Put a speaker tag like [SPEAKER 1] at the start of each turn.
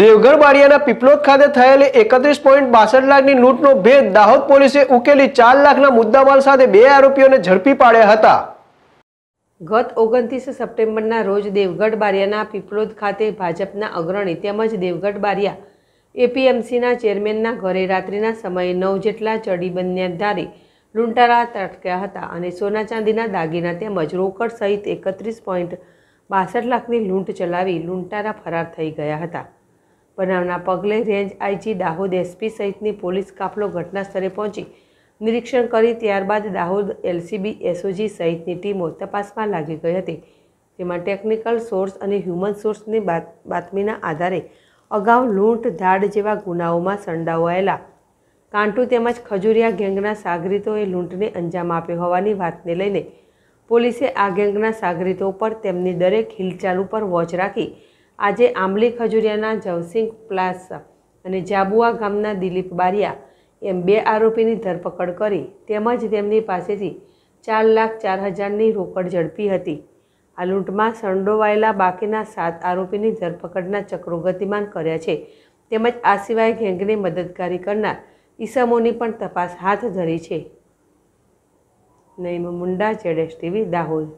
[SPEAKER 1] દેવગઢ બારિયાના પીપલોદ ખાતે થયેલી એકત્રીસ પોઈન્ટ બાસઠ લાખની લૂંટનો ભેદ દાહોદ પોલીસે ઉકેલી ચાર લાખના મુદ્દામાલ સાથે બે આરોપીઓને ઝડપી પાડ્યા હતા
[SPEAKER 2] ગત ઓગણત્રીસ સપ્ટેમ્બરના રોજ દેવગઢ બારિયાના પીપલોદ ખાતે ભાજપના અગ્રણી તેમજ દેવગઢ બારિયા એપીએમસીના ચેરમેનના ઘરે રાત્રિના સમયે નવ જેટલા ચડી ધારી લૂંટારા તટક્યા હતા અને સોના ચાંદીના દાગીના તેમજ રોકડ સહિત એકત્રીસ પોઈન્ટ બાસઠ લાખની લૂંટ ચલાવી લૂંટારા ફરાર થઈ ગયા હતા બનાવના પગલે રેન્જ આઈજી દાહોદ એસપી સહિતની પોલીસ કાફલો ઘટનાસ્થળે પહોંચી નિરીક્ષણ કરી ત્યારબાદ દાહોદ એલસીબી એસઓજી સહિતની ટીમો તપાસમાં લાગી ગઈ હતી તેમાં ટેકનિકલ સોર્સ અને હ્યુમન સોર્સની બાતમીના આધારે અગાઉ લૂંટ ધાડ જેવા ગુનાઓમાં સંડાવાયેલા કાંટુ તેમજ ખજુરિયા ગેંગના સાગરીતોએ લૂંટને અંજામ આપ્યો હોવાની વાતને લઈને પોલીસે આ ગેંગના સાગરીતો પર તેમની દરેક હિલચાલ ઉપર વોચ રાખી આજે આંબલી ખજુરિયાના જવસિંહ પ્લાસા અને જાબુઆ ગામના દિલીપ બારિયા એમ બે આરોપીની ધરપકડ કરી તેમજ તેમની પાસેથી ચાર લાખ ચાર હજારની રોકડ ઝડપી હતી આ લૂંટમાં સંડોવાયેલા બાકીના સાત આરોપીની ધરપકડના ચક્રો ગતિમાન કર્યા છે તેમજ આ સિવાય ગેંગને મદદગારી કરનાર ઈસમોની પણ તપાસ હાથ ધરી છે નઈમ મુંડા જેડેશ ટીવી દાહોદ